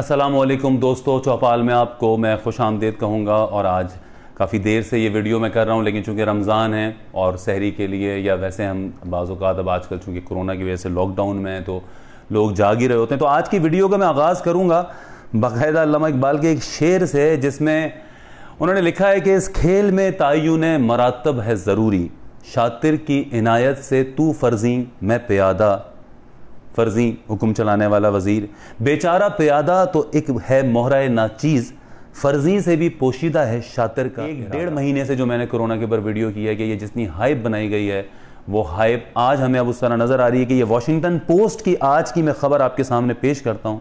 असलम दोस्तों चौपाल में आपको मैं खुश आमदेद कहूँगा और आज काफ़ी देर से ये वीडियो मैं कर रहा हूँ लेकिन चूँकि रमज़ान है और शहरी के लिए या वैसे हम बाज़ात अब आजकल चूँकि कोरोना की वजह से लॉकडाउन में हैं तो लोग जाग ही रहे होते हैं तो आज की वीडियो का मैं आगाज़ करूँगा बाकायदा अलामा इकबाल के एक शेर से जिसमें उन्होंने लिखा है कि इस खेल में तयन मरातब है ज़रूरी शातिर की इनायत से तू फर्जी मैं प्यादा फर्जी हुक्म चलाने वाला वजीर बेचारा प्यादा तो एक है मोहरा ना चीज़ फर्जी से भी पोशीदा है शातिर का एक डेढ़ महीने से जो मैंने कोरोना के ऊपर वीडियो किया है कि ये जितनी हाइप बनाई गई है वो हाइप आज हमें अब उस तरह नज़र आ रही है कि ये वाशिंगटन पोस्ट की आज की मैं खबर आपके सामने पेश करता हूँ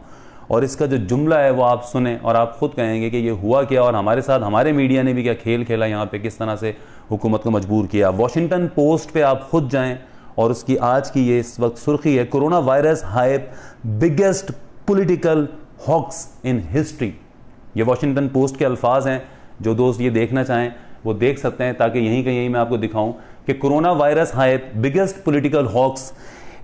और इसका जो जुमला है वो आप सुने और आप खुद कहेंगे कि ये हुआ क्या और हमारे साथ हमारे मीडिया ने भी क्या खेल खेला यहाँ पे किस तरह से हुकूमत को मजबूर किया वाशिंगटन पोस्ट पे आप खुद जाएं और उसकी आज की ये इस वक्त सुर्खी है corona virus hype biggest political hoax in history ये वॉशिंगटन पोस्ट के अल्फाज हैं जो दोस्त ये देखना चाहें वो देख सकते हैं ताकि यहीं का यहीं मैं आपको दिखाऊं कि corona virus hype biggest political hoax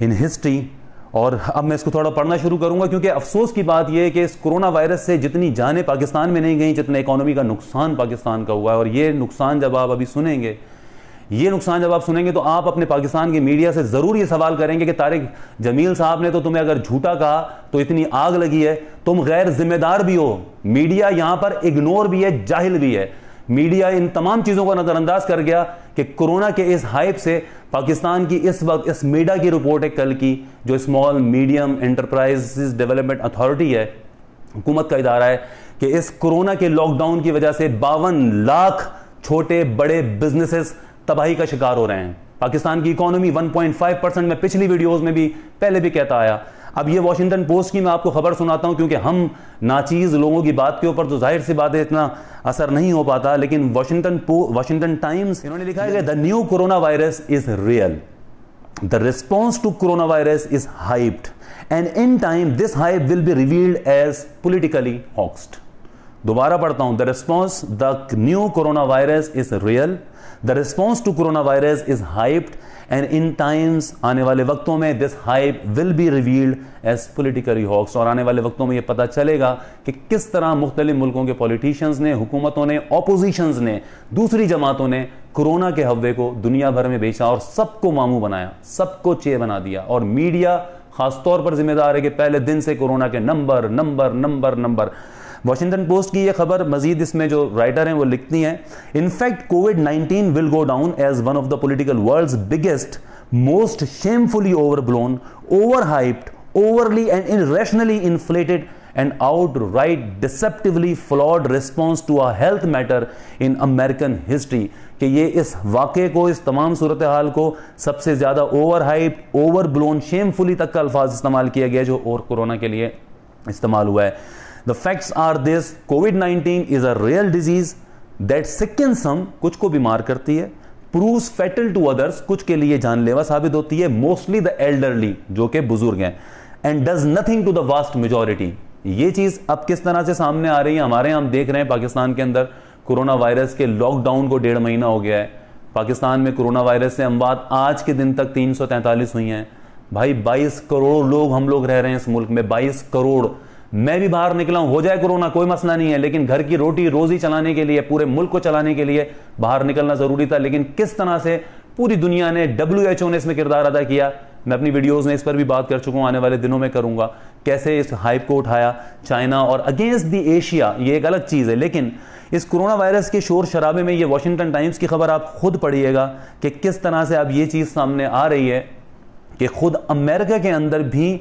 in history और अब मैं इसको थोड़ा पढ़ना शुरू करूंगा क्योंकि अफसोस की बात यह है कि इस कोरोना वायरस से जितनी जाने पाकिस्तान में नहीं गई जितने इकोनॉमी का नुकसान पाकिस्तान का हुआ है और ये नुकसान जब आप अभी सुनेंगे ये नुकसान जब आप सुनेंगे तो आप अपने पाकिस्तान के मीडिया से ज़रूर ये सवाल करेंगे कि तारिक जमील साहब ने तो तुम्हें अगर झूठा कहा तो इतनी आग लगी है तुम गैर जिम्मेदार भी हो मीडिया यहां पर इग्नोर भी है जाहिल भी है मीडिया इन तमाम चीज़ों को नज़रअंदाज कर गया कि कोरोना के इस हाइप से पाकिस्तान की इस वक्त इस मीडिया की रिपोर्ट है कल की जो small medium enterprise development authority है हुकूमत का इदारा है कि इस कोरोना के लॉकडाउन की वजह से बावन लाख छोटे बड़े बिजनेसेस तबाही का शिकार हो रहे हैं पाकिस्तान की इकोनॉमी 1.5 परसेंट में पिछली वीडियोस में भी पहले भी कहता आया अब ये वॉशिंगटन पोस्ट की मैं आपको खबर सुनाता हूं क्योंकि हम नाचीज़ लोगों की बात के ऊपर तो जाहिर सी बात है इतना असर नहीं हो पाता लेकिन वॉशिंगटन वॉशिंगटन टाइम्स इन्होंने लिखा है कि the new corona virus is real the response to corona virus is hyped and in time this hype will be revealed as politically hoaxed दोबारा पढ़ता हूं the response the new corona virus is real the response to corona virus is hyped and in times आने वाले वक्तों में this hype will be revealed as political hoax और आने वाले वक्तों में यह पता चलेगा कि किस तरह मुख्तलि मुल्कों के पॉलिटिशियंस ने हुकूमतों ने अपोजिशंस ने दूसरी जमातों ने कोरोना के हवे को दुनिया भर में बेचा और सबको मामू बनाया सबको चे बना दिया और मीडिया खासतौर पर जिम्मेदार है कि पहले दिन से कोरोना के number number number number Washington Post की यह खबर मजीद इसमें जो राइटर हैं वो लिखती हैं in fact covid 19 will go down as one of the political world biggest most shamefully blown over hyped irrationally inflated and outright deceptively flawed response to a health matter in American history कि ये इस वाक्य को इस तमाम सूरत हाल को सबसे ज़्यादा over hype overblown shamefully तक का अल्फाज इस्तेमाल किया गया जो और कोरोना के लिए इस्तेमाल हुआ है the facts are this covid 19 is a real disease that sickens हम कुछ को बीमार करती है प्रूव फेटल टू अदर्स कुछ के लिए जानलेवा साबित होती है मोस्टली द एल्डरली जो कि बुजुर्ग हैं and does nothing to the vast majority ये चीज अब किस तरह से सामने आ रही है हमारे यहां हम देख रहे हैं पाकिस्तान के अंदर कोरोना वायरस के लॉकडाउन को डेढ़ महीना हो गया है पाकिस्तान में कोरोना वायरस से अमवात आज के दिन तक तीन हुई हैं भाई 22 करोड़ लोग हम लोग रह रहे हैं इस मुल्क में 22 करोड़ मैं भी बाहर निकला हूं हो जाए कोरोना कोई मसला नहीं है लेकिन घर की रोटी रोजी चलाने के लिए पूरे मुल्क को चलाने के लिए बाहर निकलना जरूरी था लेकिन किस तरह से पूरी दुनिया ने डब्ल्यू ने इसमें किरदार अदा किया मैं अपनी वीडियोस में इस पर भी बात कर चुका हूं आने वाले दिनों में करूंगा कैसे इस हाइप को उठाया चाइना और अगेंस्ट दी एशिया ये एक अलग चीज़ है लेकिन इस कोरोना वायरस के शोर शराबे में ये वॉशिंगटन टाइम्स की खबर आप खुद पढ़िएगा कि किस तरह से अब ये चीज़ सामने आ रही है कि खुद अमेरिका के अंदर भी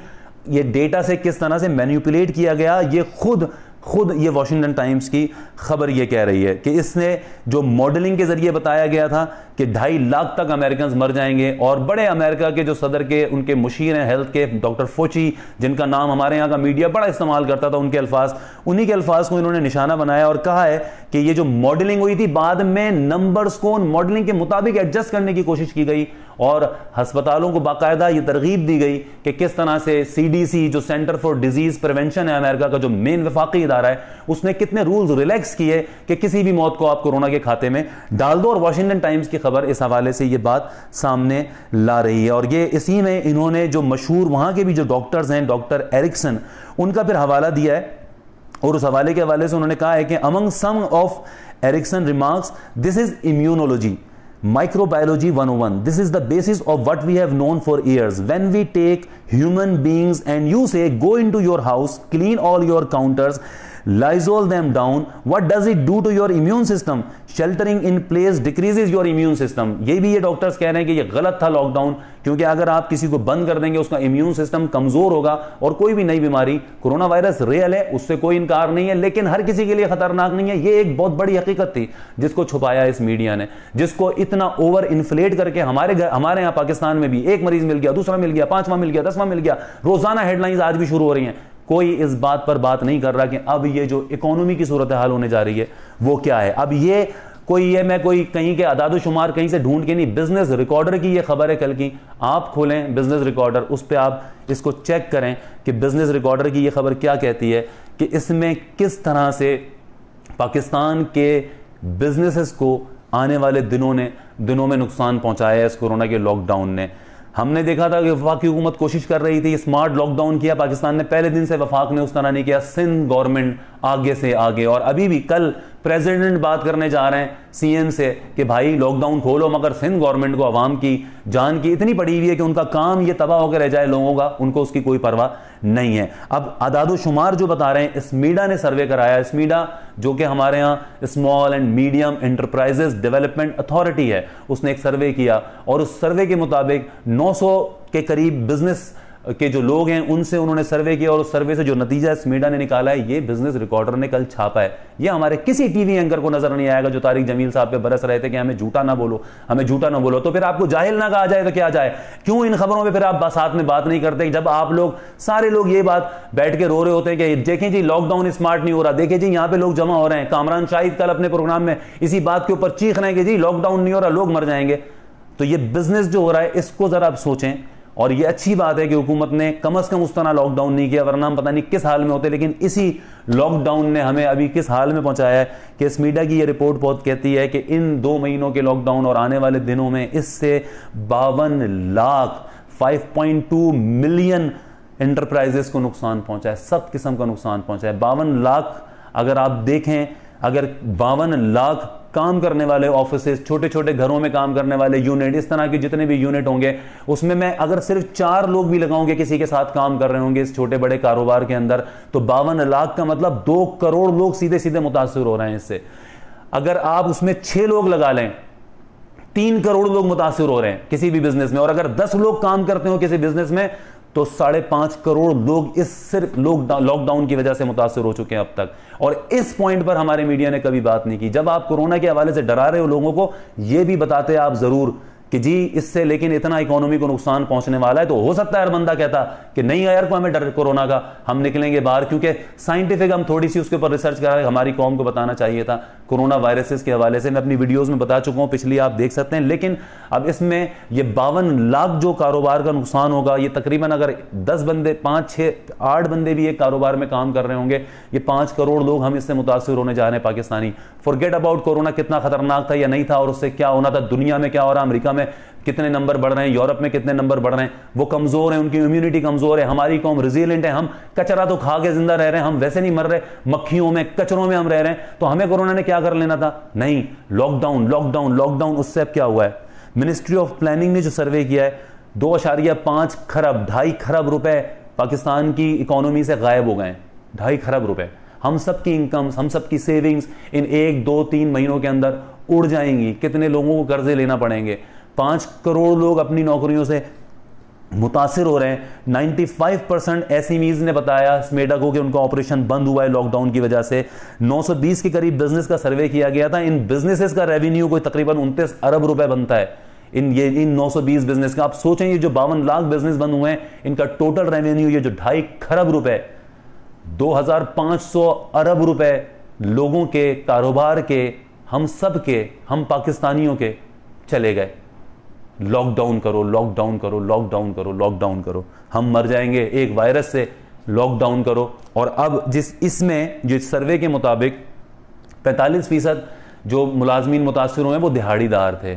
ये डेटा से किस तरह से मैन्यूपुलेट किया गया ये खुद खुद ये वॉशिंगटन टाइम्स की खबर ये कह रही है कि इसने जो मॉडलिंग के ज़रिए बताया गया था कि ढाई लाख तक अमेरिकन मर जाएंगे और बड़े अमेरिका के जो सदर के उनके मुशीर हैं हेल्थ के डॉक्टर फोची जिनका नाम हमारे यहाँ का मीडिया बड़ा इस्तेमाल करता था उनके अल्फाज उन्हीं के अल्फाज को इन्होंने निशाना बनाया और कहा है कि ये जो मॉडलिंग हुई थी बाद में नंबर्स को मॉडलिंग के मुताबिक एडजस्ट करने की कोशिश की गई और हस्पतालों को बाकायदा ये तरगीब दी गई कि किस तरह से सी जो सेंटर फॉर डिजीज प्रिवेंशन है अमेरिका का जो मेन वफाकी इदारा है उसने कितने रूल्स रिलैक्स किए कि किसी भी मौत को आप कोरोना के खाते में डाल दो और वाशिंगटन टाइम्स की खबर इस हवाले से ये बात सामने ला रही है और ये इसी में इन्होंने जो मशहूर वहाँ के भी जो डॉक्टर्स हैं डॉक्टर एरिक्सन उनका फिर हवाला दिया है और उस हवाले के हवाले से उन्होंने कहा है कि among some of Erickson remarks this is immunology Microbiology 101. This is the basis of what we have known for years. When we take human beings and you say, go into your house, clean all your counters, Lysol them down. What does it do to your immune system? Sheltering in place decreases your immune system. ये भी ये doctors कह रहे हैं कि ये गलत था लॉकडाउन क्योंकि अगर आप किसी को बंद कर देंगे उसका इम्यून सिस्टम कमजोर होगा और कोई भी नई बीमारी कोरोना वायरस रियल है उससे कोई इनकार नहीं है लेकिन हर किसी के लिए खतरनाक नहीं है ये एक बहुत बड़ी हकीकत थी जिसको छुपाया इस मीडिया ने जिसको इतना ओवर इन्फ्लेट करके हमारे घर हमारे यहाँ पाकिस्तान में भी एक मरीज मिल गया दूसरा मिल गया पांचवा मिल गया दसवां मिल गया रोजाना हेडलाइंस आज भी शुरू हो रही है कोई इस बात पर बात नहीं कर रहा कि अब ये जो इकोनॉमी की सूरत हाल होने जा रही है वो क्या है अब ये कोई ये मैं कोई कहीं के अदाद शुमार कहीं से ढूंढ के नहीं बिजनेस रिकॉर्डर की ये खबर है कल की आप खोलें बिजनेस रिकॉर्डर उस पर आप इसको चेक करें कि बिजनेस रिकॉर्डर की ये खबर क्या कहती है कि इसमें किस तरह से पाकिस्तान के बिजनेसेस को आने वाले दिनों ने दिनों में नुकसान पहुंचाया है इस कोरोना के लॉकडाउन ने हमने देखा था कि वफाक की हुकूमत कोशिश कर रही थी स्मार्ट लॉकडाउन किया पाकिस्तान ने पहले दिन से वफाक ने उस तरह नहीं किया सिंध गवर्नमेंट आगे से आगे और अभी भी कल प्रेसिडेंट बात करने जा रहे हैं सीएम से कि भाई लॉकडाउन खोलो मगर सिंध गवर्नमेंट को आवाम की जान की इतनी पड़ी हुई है कि उनका काम ये तबाह होकर रह जाए लोगों का उनको उसकी कोई परवाह नहीं है अब आदादोशुमार शुमार जो बता रहे हैं इसमीडा ने सर्वे कराया इसमीडा जो कि हमारे यहाँ small and medium enterprises development authority है उसने एक सर्वे किया और उस सर्वे के मुताबिक नौ के करीब बिजनेस के जो लोग हैं उनसे उन्होंने सर्वे किया और उस सर्वे से जो नतीजा स्मीडा ने निकाला है ये बिजनेस रिकॉर्डर ने कल छापा है ये हमारे किसी टीवी एंकर को नजर नहीं आएगा जो तारिक जमील साहब पे बरस रहे थे कि हमें झूठा ना बोलो हमें झूठा ना बोलो तो फिर आपको जाहिल ना कहा जाए तो क्या जाए क्यों इन खबरों में फिर आप साथ में बात नहीं करते जब आप लोग सारे लोग ये बात बैठ के रो रहे होते हैं कि देखें जी लॉकडाउन स्मार्ट नहीं हो रहा देखें जी यहाँ पे लोग जमा हो रहे हैं कामरान शाहिद कल अपने प्रोग्राम में इसी बात के ऊपर चीख रहे हैं कि जी लॉकडाउन नहीं हो रहा लोग मर जाएंगे तो ये बिजनेस जो हो रहा है इसको जरा आप सोचें और ये अच्छी बात है कि हुकूमत ने कम अज़ कम उस तरह लॉकडाउन नहीं किया वरना पता नहीं किस हाल में होते लेकिन इसी लॉकडाउन ने हमें अभी किस हाल में पहुंचाया है कि इस मीडिया की ये रिपोर्ट बहुत कहती है कि इन दो महीनों के लॉकडाउन और आने वाले दिनों में इससे बावन लाख 5.2 मिलियन इंटरप्राइजेस को नुकसान पहुंचा है सब किस्म का नुकसान पहुंचा है बावन लाख अगर आप देखें अगर बावन लाख काम करने वाले ऑफिस छोटे छोटे घरों में काम करने वाले यूनिट इस तरह के जितने भी यूनिट होंगे उसमें मैं अगर सिर्फ चार लोग भी लगाऊंगे किसी के साथ काम कर रहे होंगे इस छोटे बड़े कारोबार के अंदर तो बावन लाख का मतलब दो करोड़ लोग सीधे सीधे मुतासर हो रहे हैं इससे अगर आप उसमें छह लोग लगा लें तीन करोड़ लोग मुतासर हो रहे हैं किसी भी बिजनेस में और अगर दस लोग काम करते हो किसी बिजनेस में तो साढ़े पांच करोड़ लोग इस सिर्फ लॉकडाउन की वजह से मुतासर हो चुके हैं अब तक और इस पॉइंट पर हमारे मीडिया ने कभी बात नहीं की जब आप कोरोना के हवाले से डरा रहे हो लोगों को यह भी बताते आप जरूर कि जी इससे लेकिन इतना इकोनॉमी को नुकसान पहुंचने वाला है तो हो सकता है हर बंदा कहता कि नहीं यार को हमें डर कोरोना का हम निकलेंगे बाहर क्योंकि साइंटिफिक हम थोड़ी सी उसके ऊपर रिसर्च करा हमारी कॉम को बताना चाहिए था कोरोना वायरसेस के हवाले से मैं अपनी वीडियोस में बता चुका हूं पिछली आप देख सकते हैं लेकिन अब इसमें यह बावन लाख जो कारोबार का नुकसान होगा ये तकरीबन अगर दस बंदे पांच छह आठ बंदे भी एक कारोबार में काम कर रहे होंगे ये पांच करोड़ लोग हम इससे मुतासर होने जा रहे हैं पाकिस्तानी फॉरगेट अबाउट कोरोना कितना खतरनाक था या नहीं था और उससे क्या होना था दुनिया में क्या हो रहा अमरीका में कितने नंबर बढ़ रहे हैं यूरोप में कितने नंबर बढ़ रहे हैं वो कमजोर है उनकी इम्यूनिटी कमजोर है हमारी कौम रिजिलेंट है हम कचरा तो खा के जिंदा रह रहे हैं हम वैसे नहीं मर रहे मक्खियों में कचरों में हम रह रहे हैं तो हमें कोरोना ने क्या कर लेना था नहीं लॉकडाउन लॉकडाउन लॉकडाउन उससे अब क्या हुआ है मिनिस्ट्री ऑफ प्लानिंग ने जो सर्वे किया है दो अशारिया पांच खरब ढाई खरब रुपए पाकिस्तान की इकोनॉमी से गायब हो गए ढाई खरब रुपए हम सबकी इनकम हम सबकी सेविंग्स इन एक दो तीन महीनों के अंदर उड़ जाएंगी कितने लोगों को कर्जे लेना पड़ेंगे पांच करोड़ लोग अपनी नौकरियों से मुतासर हो रहे हैं 95 परसेंट एस ने बताया स्मेडा को कि उनका ऑपरेशन बंद हुआ है लॉकडाउन की वजह से 920 के करीब बिजनेस का सर्वे किया गया था इन बिजनेसेस का रेवेन्यू कोई तकरीबन उनतीस अरब रुपए बनता है इन ये इन 920 बिजनेस का आप सोचें ये जो बावन लाख बिजनेस बंद हुए हैं इनका टोटल रेवेन्यू ये जो ढाई खरब रुपए 2500 अरब रुपए लोगों के कारोबार के हम सब के हम पाकिस्तानियों के चले गए लॉकडाउन करो लॉकडाउन करो लॉकडाउन करो लॉकडाउन करो हम मर जाएंगे एक वायरस से लॉकडाउन करो और अब जिस इसमें जिस सर्वे के मुताबिक 45 फीसद जो मुलाजमीन मुतासर हुए वो दिहाड़ीदार थे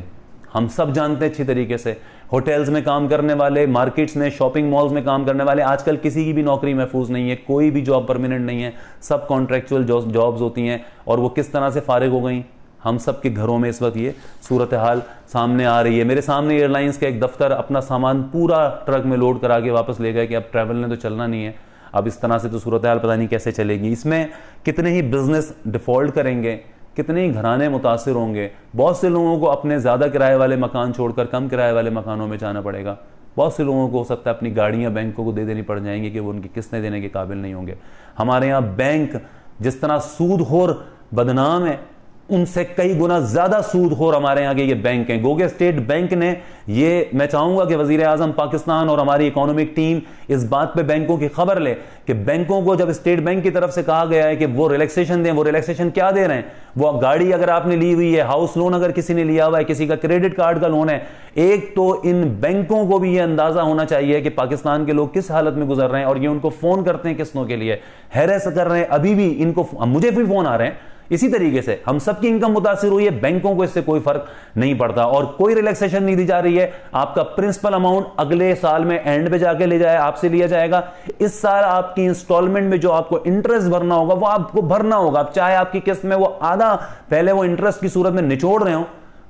हम सब जानते हैं अच्छी तरीके से होटल्स में काम करने वाले मार्केट्स में शॉपिंग मॉल्स में काम करने वाले आजकल किसी की भी नौकरी महफूज नहीं है कोई भी जॉब परमानेंट नहीं है सब कॉन्ट्रेक्चुअल जॉब्स होती हैं और वो किस तरह से फारिग हो गई हम सब के घरों में इस वक्त ये सूरत हाल सामने आ रही है मेरे सामने एयरलाइंस का एक दफ्तर अपना सामान पूरा ट्रक में लोड करा के वापस ले गए कि अब ट्रैवल ने तो चलना नहीं है अब इस तरह से तो सूरत हाल पता नहीं कैसे चलेगी इसमें कितने ही बिजनेस डिफॉल्ट करेंगे कितने ही घराने मुतासर होंगे बहुत से लोगों को अपने ज़्यादा किराए वाले मकान छोड़कर कम किराए वाले मकानों में जाना पड़ेगा बहुत से लोगों को हो सकता है अपनी गाड़ियां बैंकों को दे देनी पड़ जाएंगी कि वो उनकी किस्तें देने के काबिल नहीं होंगे हमारे यहाँ बैंक जिस तरह सूदखोर बदनाम है उनसे कई गुना ज्यादा सूद खोर हमारे यहां के ये बैंक हैं गोगे स्टेट बैंक ने ये मैं चाहूंगा कि वजीर आजम पाकिस्तान और हमारी इकोनॉमिक टीम इस बात पे बैंकों की खबर ले कि बैंकों को जब स्टेट बैंक की तरफ से कहा गया है कि वो रिलैक्सेशन दें वो रिलैक्सेशन क्या दे रहे हैं वो गाड़ी अगर आपने ली हुई है हाउस लोन अगर किसी ने लिया हुआ है किसी का क्रेडिट कार्ड का लोन है एक तो इन बैंकों को भी यह अंदाजा होना चाहिए कि पाकिस्तान के लोग किस हालत में गुजर रहे हैं और ये उनको फोन करते हैं किस्तों के लिए हैरस कर रहे हैं अभी भी इनको मुझे भी फोन आ रहे हैं इसी तरीके से हम सबकी इनकम मुतासर हुई है बैंकों को इससे कोई फर्क नहीं पड़ता और कोई रिलैक्सेशन नहीं दी जा रही है आपका प्रिंसिपल अमाउंट अगले साल में एंड पे जाके ले जाए आपसे लिया जाएगा इस साल आपकी इंस्टॉलमेंट में जो आपको इंटरेस्ट भरना होगा वो आपको भरना होगा चाहे आपकी किस्त में वो आधा पहले वो इंटरेस्ट की सूरत में निचोड़ रहे हो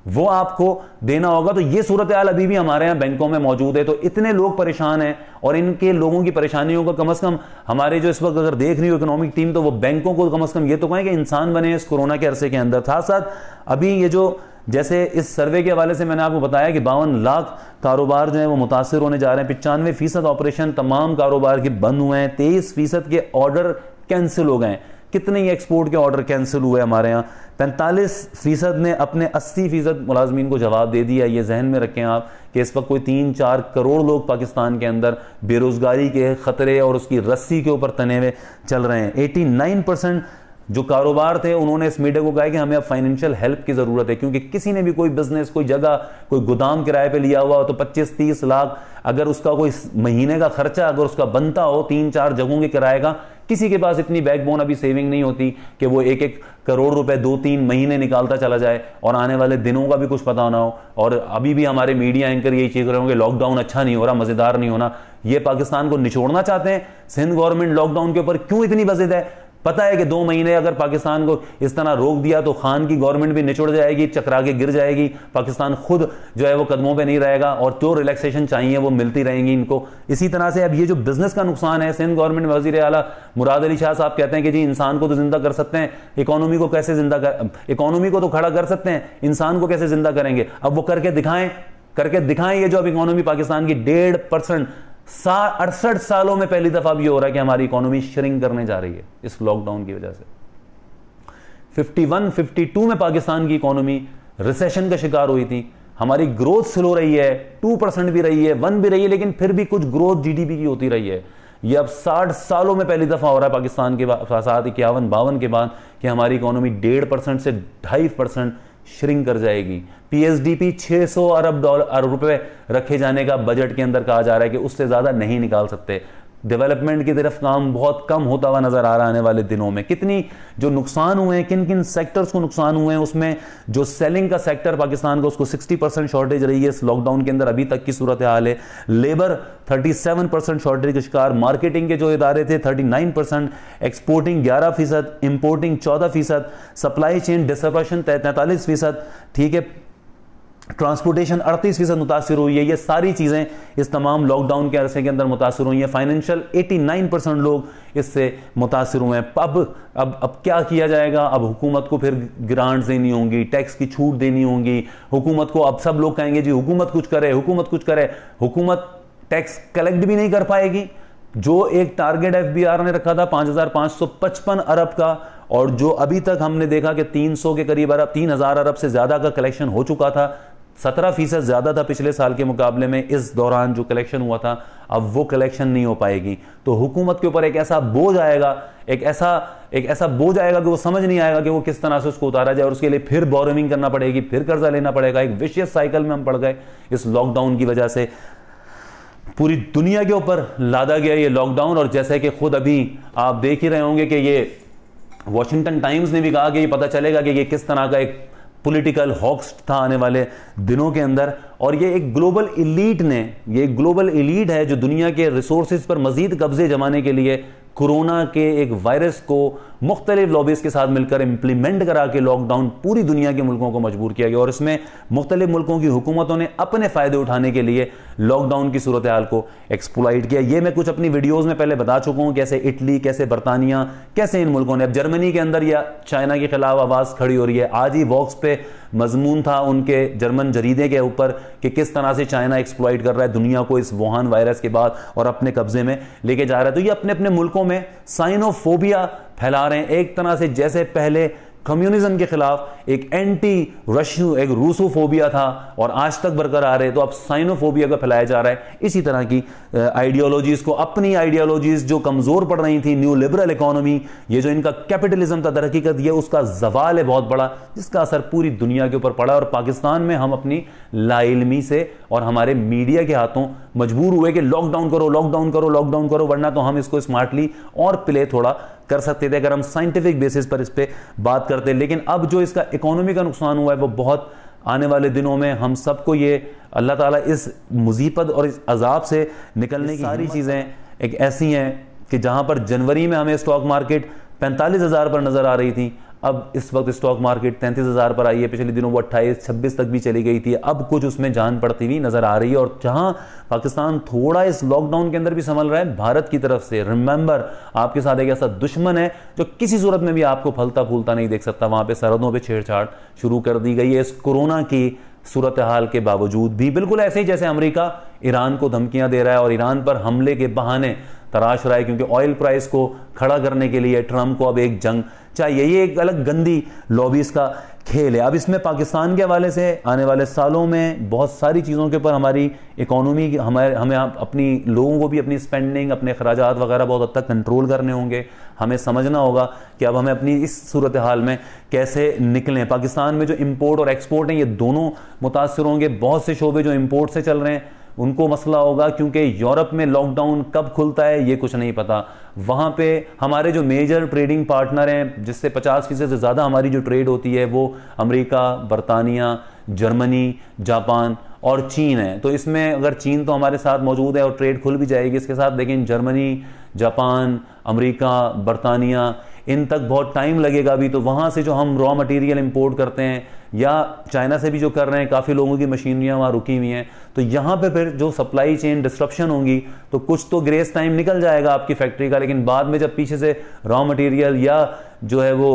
वो आपको देना होगा तो ये सूरत हाल अभी भी हमारे यहाँ बैंकों में मौजूद है तो इतने लोग परेशान हैं और इनके लोगों की परेशानियों का कम से कम हमारे जो इस वक्त अगर देख रही हो इकोनॉमिक टीम तो वो बैंकों को कम से कम ये तो कहें कि इंसान बने इस कोरोना के अरसे के अंदर साथ साथ अभी ये जो जैसे इस सर्वे के हवाले से मैंने आपको बताया कि बावन लाख कारोबार जो है वो मुतासर होने जा रहे हैं पचानवे फीसद ऑपरेशन तमाम कारोबार के बंद हुए हैं तेईस फीसद के ऑर्डर कैंसिल हो गए हैं कितने ही एक्सपोर्ट के ऑर्डर कैंसिल हुए हमारे यहाँ पैंतालीस फीसद ने अपने अस्सी फीसद मुलाजमीन को जवाब दे दिया ये जहन में रखें आप कि इस वक्त कोई तीन चार करोड़ लोग पाकिस्तान के अंदर बेरोज़गारी के ख़तरे और उसकी रस्सी के ऊपर तने हुए चल रहे हैं एटी नाइन परसेंट जो कारोबार थे उन्होंने इस मीडिया को कहा कि हमें अब फाइनेंशियल हेल्प की ज़रूरत है क्योंकि किसी ने भी कोई बिजनेस कोई जगह कोई गोदाम किराए पे लिया हुआ हो तो 25-30 लाख अगर उसका कोई महीने का खर्चा अगर उसका बनता हो तीन चार जगहों के किराए का किसी के पास इतनी बैकबोन अभी सेविंग नहीं होती कि वो एक एक करोड़ रुपए दो तीन महीने निकालता चला जाए और आने वाले दिनों का भी कुछ पता ना हो और अभी भी हमारे मीडिया एंकर यही चीज रहे होंगे लॉकडाउन अच्छा नहीं हो रहा मजेदार नहीं होना ये पाकिस्तान को निचोड़ना चाहते हैं सिंध गवर्नमेंट लॉकडाउन के ऊपर क्यों इतनी बजे है पता है कि दो महीने अगर पाकिस्तान को इस तरह रोक दिया तो खान की गवर्नमेंट भी निचुड़ जाएगी चकरा के गिर जाएगी पाकिस्तान खुद जो है वो कदमों पे नहीं रहेगा और जो तो रिलैक्सेशन चाहिए वो मिलती रहेंगी इनको इसी तरह से अब ये जो बिजनेस का नुकसान है सिंध गवर्नमेंट वजीर अला मुराद अली शाह साहब कहते हैं कि जी इंसान को तो जिंदा कर सकते हैं इकोनॉमी को कैसे जिंदा कर इकोनॉमी को तो खड़ा कर सकते हैं इंसान को कैसे जिंदा करेंगे अब वो करके दिखाएं करके दिखाएं ये जो अब इकोनॉमी पाकिस्तान की डेढ़ परसेंट अड़सठ सालों में पहली दफा भी हो रहा है कि हमारी इकोनॉमी श्रिंक करने जा रही है इस लॉकडाउन की वजह से 51, 52 में पाकिस्तान की इकोनॉमी रिसेशन का शिकार हुई थी हमारी ग्रोथ स्लो रही है टू परसेंट भी रही है वन भी रही है लेकिन फिर भी कुछ ग्रोथ जीडीपी की होती रही है यह अब साठ सालों में पहली दफा हो रहा है पाकिस्तान के साथ इक्यावन बावन के बाद कि हमारी इकोनॉमी डेढ़ परसेंट से ढाई परसेंट श्रिंक कर जाएगी पीएसडीपी 600 अरब डॉलर अरब रुपए रखे जाने का बजट के अंदर कहा जा रहा है कि उससे ज़्यादा नहीं निकाल सकते डेवलपमेंट की तरफ काम बहुत कम होता हुआ नज़र आ रहा आने वाले दिनों में कितनी जो नुकसान हुए हैं किन किन सेक्टर्स को नुकसान हुए हैं उसमें जो सेलिंग का सेक्टर पाकिस्तान का उसको 60 परसेंट शॉर्टेज रही है इस लॉकडाउन के अंदर अभी तक की सूरत हाल है लेबर 37 परसेंट शॉर्टेज का शिकार मार्केटिंग के जो इदारे थे 39 परसेंट एक्सपोर्टिंग ग्यारह फीसद इम्पोर्टिंग चौदह फीसद सप्लाई चेन डिसरप्शन तैंतालीस फीसद ठीक है ट्रांसपोर्टेशन अड़तीस फीसद मुतासर हुई है ये सारी चीज़ें इस तमाम लॉकडाउन के अरसे के अंदर मुतासर हुई हैं फाइनेंशियल 89 परसेंट लोग इससे मुतासर हुए हैं अब अब अब क्या किया जाएगा अब हुकूमत को फिर ग्रांट देनी होंगी टैक्स की छूट देनी होंगी हुकूमत को अब सब लोग कहेंगे जी हुकूमत कुछ करे हुकूमत कुछ करे हुकूमत टैक्स कलेक्ट भी नहीं कर पाएगी जो एक टारगेट आर ने रखा था पचपन अरब का और जो अभी तक हमने देखा कि 300 के करीब अरब 3,000 अरब से ज़्यादा का कलेक्शन हो चुका था सत्रह फीसद ज़्यादा था पिछले साल के मुकाबले में इस दौरान जो कलेक्शन हुआ था अब वो कलेक्शन नहीं हो पाएगी तो हुकूमत के ऊपर एक ऐसा बोझ आएगा एक ऐसा एक ऐसा बोझ आएगा कि वो समझ नहीं आएगा कि वो किस तरह से उसको उतारा जाए और उसके लिए फिर बोरोविंग करना पड़ेगी फिर कर्जा लेना पड़ेगा एक विशेष साइकिल में हम पड़ गए इस लॉकडाउन की वजह से पूरी दुनिया के ऊपर लादा गया ये लॉकडाउन और जैसे कि खुद अभी आप देख ही रहे होंगे कि ये वॉशिंगटन टाइम्स ने भी कहा कि ये पता चलेगा कि ये किस तरह का एक पॉलिटिकल हॉक्स था आने वाले दिनों के अंदर और ये एक ग्लोबल इलीट ने ये एक ग्लोबल इलीट है जो दुनिया के रिसोर्सेज पर मजीद कब्जे जमाने के लिए कोरोना के एक वायरस को मुख्तलिफ लॉबीज़ के साथ मिलकर इंप्लीमेंट करा के लॉकडाउन पूरी दुनिया के मुल्कों को मजबूर किया गया और इसमें मुख्तलिफ मुल्कों की हुकूमतों ने अपने फ़ायदे उठाने के लिए लॉकडाउन की सूरत हाल को एक्सप्लाइट किया ये मैं कुछ अपनी वीडियोज़ में पहले बता चुका हूँ कैसे इटली कैसे बरतानिया कैसे इन मुल्कों ने अब जर्मनी के अंदर या चाइना के खिलाफ आवाज़ खड़ी हो रही है आज ही वॉक्स पे मजमून था उनके जर्मन जरीदे के ऊपर कि किस तरह से चाइना एक्सप्लॉइट कर रहा है दुनिया को इस वुहान वायरस के बाद और अपने कब्जे में लेके जा रहा है तो ये अपने अपने मुल्कों में साइनोफोबिया फैला रहे हैं एक तरह से जैसे पहले कम्युनिज्म के खिलाफ एक एंटी रशियो एक रूसोफोबिया था और आज तक बरकरार है तो अब साइनोफोबिया का फैलाया जा रहा है इसी तरह की आइडियोलॉजीज को अपनी आइडियोलॉजीज जो कमजोर पड़ रही थी न्यू लिबरल इकोनॉमी ये जो इनका कैपिटलिज्म का दरहकीकत यह उसका जवाल है बहुत बड़ा जिसका असर पूरी दुनिया के ऊपर पड़ा और पाकिस्तान में हम अपनी लाइलमी से और हमारे मीडिया के हाथों मजबूर हुए कि लॉकडाउन करो लॉकडाउन करो लॉकडाउन करो वरना तो हम इसको स्मार्टली और प्ले थोड़ा कर सकते थे अगर हम साइंटिफिक बेसिस पर इस पर बात करते लेकिन अब जो इसका इकोनॉमी का नुकसान हुआ है वो बहुत आने वाले दिनों में हम सबको ये अल्लाह ताला इस मुसीबत और इस अजाब से निकलने की सारी चीज़ें एक ऐसी हैं कि जहाँ पर जनवरी में हमें स्टॉक मार्केट पैंतालीस हज़ार पर नज़र आ रही थी अब इस वक्त स्टॉक मार्केट तैंतीस हज़ार पर आई है पिछले दिनों वो अट्ठाईस छब्बीस तक भी चली गई थी अब कुछ उसमें जान पड़ती हुई नज़र आ रही है और जहां पाकिस्तान थोड़ा इस लॉकडाउन के अंदर भी संभल रहा है भारत की तरफ से रिमेंबर आपके साथ एक ऐसा दुश्मन है जो किसी सूरत में भी आपको फलता फूलता नहीं देख सकता वहां पर सरहदों पर छेड़छाड़ शुरू कर दी गई है इस कोरोना की सूरत हाल के बावजूद भी बिल्कुल ऐसे ही जैसे अमरीका ईरान को धमकियां दे रहा है और ईरान पर हमले के बहाने तराश रहा है क्योंकि ऑयल प्राइस को खड़ा करने के लिए ट्रंप को अब एक जंग चाहिए ये एक अलग गंदी लॉबीज का खेल है अब इसमें पाकिस्तान के हवाले से आने वाले सालों में बहुत सारी चीज़ों के ऊपर हमारी इकोनॉमी हमारे हमें अपनी लोगों को भी अपनी स्पेंडिंग अपने अखराज वगैरह बहुत हद तक कंट्रोल करने होंगे हमें समझना होगा कि अब हमें अपनी इस सूरत हाल में कैसे निकलें पाकिस्तान में जो इम्पोर्ट और एक्सपोर्ट हैं ये दोनों मुतासर होंगे बहुत से शोबे जो इम्पोर्ट से चल रहे हैं उनको मसला होगा क्योंकि यूरोप में लॉकडाउन कब खुलता है ये कुछ नहीं पता वहाँ पे हमारे जो मेजर ट्रेडिंग पार्टनर हैं जिससे पचास फीसद से ज़्यादा हमारी जो ट्रेड होती है वो अमेरिका बरतानिया जर्मनी जापान और चीन है तो इसमें अगर चीन तो हमारे साथ मौजूद है और ट्रेड खुल भी जाएगी इसके साथ लेकिन जर्मनी जापान अमरीका बरतानिया इन तक बहुत टाइम लगेगा अभी तो वहाँ से जो हम रॉ मटेरियल इंपोर्ट करते हैं या चाइना से भी जो कर रहे हैं काफ़ी लोगों की मशीनरियाँ वहाँ रुकी हुई हैं तो यहाँ पे फिर जो सप्लाई चेन डिस्ट्रप्शन होंगी तो कुछ तो ग्रेस टाइम निकल जाएगा आपकी फैक्ट्री का लेकिन बाद में जब पीछे से रॉ मटेरियल या जो है वो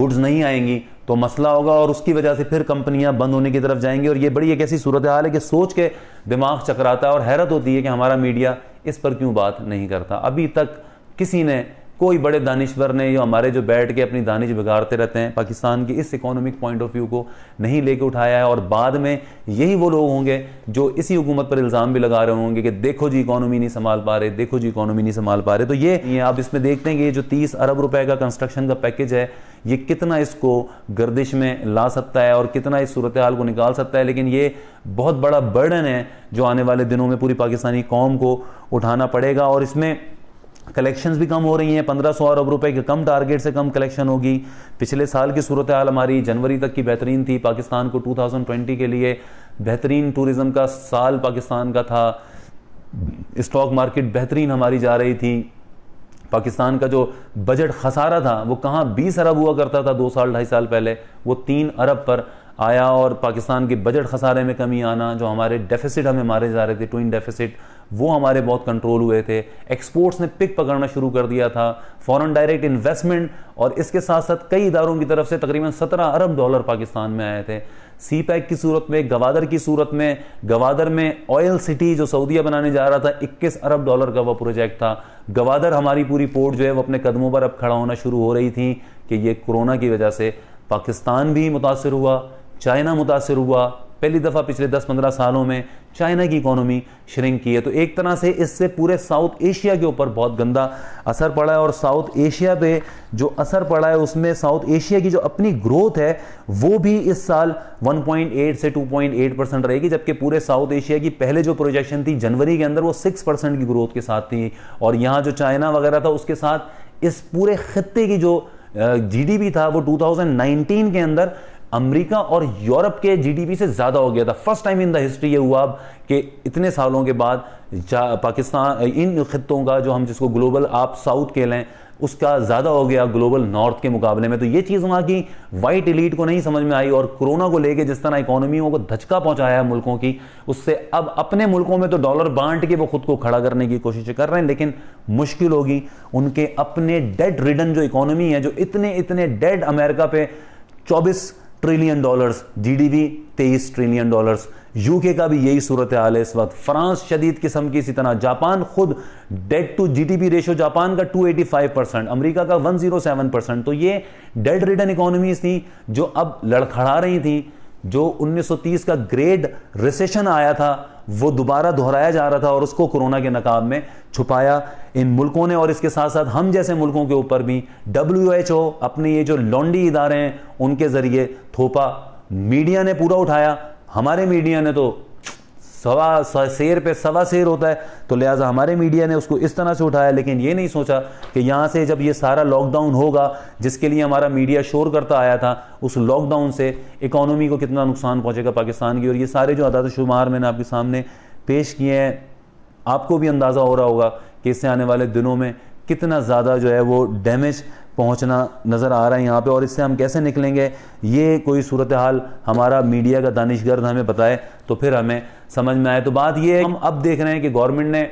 गुड्स नहीं आएंगी तो मसला होगा और उसकी वजह से फिर कंपनियां बंद होने की तरफ जाएंगी और ये बड़ी एक ऐसी सूरत हाल है कि सोच के दिमाग चकराता है और हैरत होती है कि हमारा मीडिया इस पर क्यों बात नहीं करता अभी तक किसी ने कोई बड़े दानिश्वर ने या हमारे जो बैठ के अपनी दानिश बिगाड़ते रहते हैं पाकिस्तान की इस इकोनॉमिक पॉइंट ऑफ व्यू को नहीं लेके उठाया है और बाद में यही वो लोग होंगे जो इसी हुकूमत पर इल्ज़ाम भी लगा रहे होंगे कि देखो जी इकोनॉमी नहीं संभाल पा रहे देखो जी इकोनॉमी नहीं संभाल पा रहे तो ये, ये आप इसमें देखते हैं कि ये जो तीस अरब रुपये का कंस्ट्रक्शन का पैकेज है ये कितना इसको गर्दिश में ला सकता है और कितना इस सूरत हाल को निकाल सकता है लेकिन ये बहुत बड़ा बर्डन है जो आने वाले दिनों में पूरी पाकिस्तानी कौम को उठाना पड़ेगा और इसमें कलेक्शंस भी कम हो रही हैं पंद्रह सौ अरब रुपए के कम टारगेट से कम कलेक्शन होगी पिछले साल की सूरत हाल हमारी जनवरी तक की बेहतरीन थी पाकिस्तान को 2020 के लिए बेहतरीन टूरिज़्म का साल पाकिस्तान का था स्टॉक मार्केट बेहतरीन हमारी जा रही थी पाकिस्तान का जो बजट खसारा था वो कहाँ बीस अरब हुआ करता था दो साल ढाई साल पहले वो तीन अरब पर आया और पाकिस्तान के बजट खसारे में कमी आना जो हमारे डेफिसिट हमें मारे जा रहे थे ट्विन डेफिसिट वो हमारे बहुत कंट्रोल हुए थे एक्सपोर्ट्स ने पिक पकड़ना शुरू कर दिया था फॉरेन डायरेक्ट इन्वेस्टमेंट और इसके साथ साथ कई इदारों की तरफ से तकरीबन 17 अरब डॉलर पाकिस्तान में आए थे सी पैक e की सूरत में गवादर की सूरत में गवादर में ऑयल सिटी जो सऊदीया बनाने जा रहा था 21 अरब डॉलर का वह प्रोजेक्ट था गवादर हमारी पूरी पोर्ट जो है वो अपने कदमों पर अब खड़ा होना शुरू हो रही थी कि ये कोरोना की वजह से पाकिस्तान भी मुतासर हुआ चाइना मुतासर हुआ पहली दफ़ा पिछले 10-15 सालों में चाइना की इकोनॉमी श्रिंक की है तो एक तरह से इससे पूरे साउथ एशिया के ऊपर बहुत गंदा असर पड़ा है और साउथ एशिया पे जो असर पड़ा है उसमें साउथ एशिया की जो अपनी ग्रोथ है वो भी इस साल 1.8 से 2.8 परसेंट रहेगी जबकि पूरे साउथ एशिया की पहले जो प्रोजेक्शन थी जनवरी के अंदर वो सिक्स की ग्रोथ के साथ थी और यहाँ जो चाइना वगैरह था उसके साथ इस पूरे खत्े की जो जीडीपी था वो 2019 के अंदर अमेरिका और यूरोप के जीडीपी से ज़्यादा हो गया था first time in the history ये हुआ कि इतने सालों के बाद पाकिस्तान इन खत्ों का जो हम जिसको ग्लोबल आप साउथ कह लें उसका ज़्यादा हो गया ग्लोबल नॉर्थ के मुकाबले में तो ये चीज़ वहां की वाइट इलीट को नहीं समझ में आई और कोरोना को लेके जिस तरह इकोनॉमियों को धचका पहुंचाया है मुल्कों की उससे अब अपने मुल्कों में तो डॉलर बांट के वो खुद को खड़ा करने की कोशिश कर रहे हैं लेकिन मुश्किल होगी उनके अपने डेड रिडन जो इकोनॉमी है जो इतने इतने डेड अमेरिका पे चौबीस trillion dollars GDP 23 trillion dollars UK का भी यही सूरत हाल है इस वक्त फ्रांस शदीद किस्म की इसी तरह जापान खुद debt to GDP ratio Japan का 285 परसेंट अमरीका का 107 परसेंट तो ये डेड रिटर्न इकोनॉमीज थी जो अब लड़खड़ा रही थी जो 1930 का ग्रेट रिसेशन आया था वो दोबारा दोहराया जा रहा था और उसको कोरोना के नकाब में छुपाया इन मुल्कों ने और इसके साथ साथ हम जैसे मुल्कों के ऊपर भी डब्ल्यू अपने ये जो लॉन्डी इदारे हैं उनके ज़रिए थोपा मीडिया ने पूरा उठाया हमारे मीडिया ने तो सवा शेर पे सवा शेर होता है तो लिहाजा हमारे मीडिया ने उसको इस तरह से उठाया लेकिन ये नहीं सोचा कि यहाँ से जब ये सारा लॉकडाउन होगा जिसके लिए हमारा मीडिया शोर करता आया था उस लॉकडाउन से इकोनॉमी को कितना नुकसान पहुँचेगा पाकिस्तान की और ये सारे जो अदाद शुमार मैंने आपके सामने पेश किए हैं आपको भी अंदाज़ा हो रहा होगा कि इससे आने वाले दिनों में कितना ज़्यादा जो है वो डैमेज पहुंचना नज़र आ रहा है यहाँ पे और इससे हम कैसे निकलेंगे ये कोई सूरत हाल हमारा मीडिया का दानिशगर्द हमें बताए तो फिर हमें समझ में आए तो बात यह है हम अब देख रहे हैं कि गवर्नमेंट ने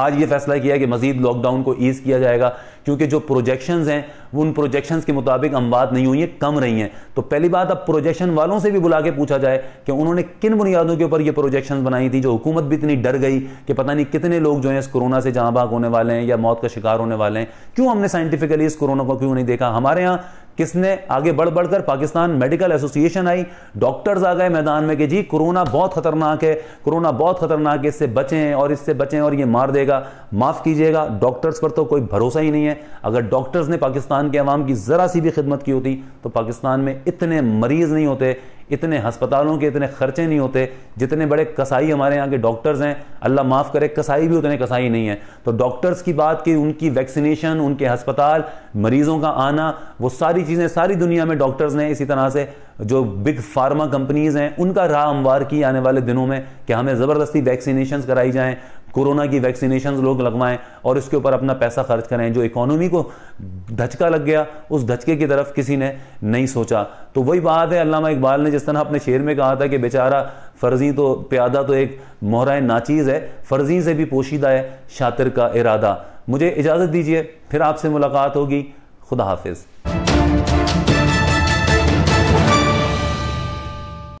आज ये फैसला किया कि मजीद लॉकडाउन को ईज किया जाएगा क्योंकि जो प्रोजेक्शंस हैं वो उन प्रोजेक्शंस के मुताबिक हम बात नहीं हुई है कम रही हैं तो पहली बात अब प्रोजेक्शन वालों से भी बुला के पूछा जाए कि उन्होंने किन बुनियादों के ऊपर ये प्रोजेक्शन बनाई थी जो हुकूमत भी इतनी डर गई कि पता नहीं कितने लोग जो है इस कोरोना से जहाँ बाग होने वाले हैं या मौत का शिकार होने वाले हैं क्यों हमने साइंटिफिकली इस कोरोना को क्यों नहीं देखा हमारे यहाँ किसने आगे बढ़ बढ़कर पाकिस्तान मेडिकल एसोसिएशन आई डॉक्टर्स आ गए मैदान में कि जी कोरोना बहुत खतरनाक है कोरोना बहुत खतरनाक है इससे बचें और इससे बचें और ये मार देगा माफ़ कीजिएगा डॉक्टर्स पर तो कोई भरोसा ही नहीं है अगर डॉक्टर्स ने पाकिस्तान के अवाम की ज़रा सी भी खिदमत की होती तो पाकिस्तान में इतने मरीज़ नहीं होते इतने हस्पतालों के इतने खर्चे नहीं होते जितने बड़े कसाई हमारे यहाँ के डॉक्टर्स हैं अल्लाह माफ़ करे कसाई भी उतने कसाई नहीं है तो डॉक्टर्स की बात की उनकी वैक्सीनेशन उनके अस्पताल मरीजों का आना वो सारी चीज़ें सारी दुनिया में डॉक्टर्स ने इसी तरह से जो बिग फार्मा कंपनीज़ हैं उनका राह हमवार की आने वाले दिनों में कि हमें ज़बरदस्ती वैक्सीनेशन कराई जाएँ कोरोना की वैक्सीनेशन लोग लगवाएं और इसके ऊपर अपना पैसा खर्च करें जो इकोनॉमी को धचका लग गया उस धचके की तरफ किसी ने नहीं सोचा तो वही बात है अलामा इकबाल ने जिस तरह अपने शेर में कहा था कि बेचारा फर्जी तो प्यादा तो एक मोहरा नाचीज़ है फर्जी से भी पोशीदा है शातिर का इरादा मुझे इजाज़त दीजिए फिर आपसे मुलाकात होगी खुदा हाफिज़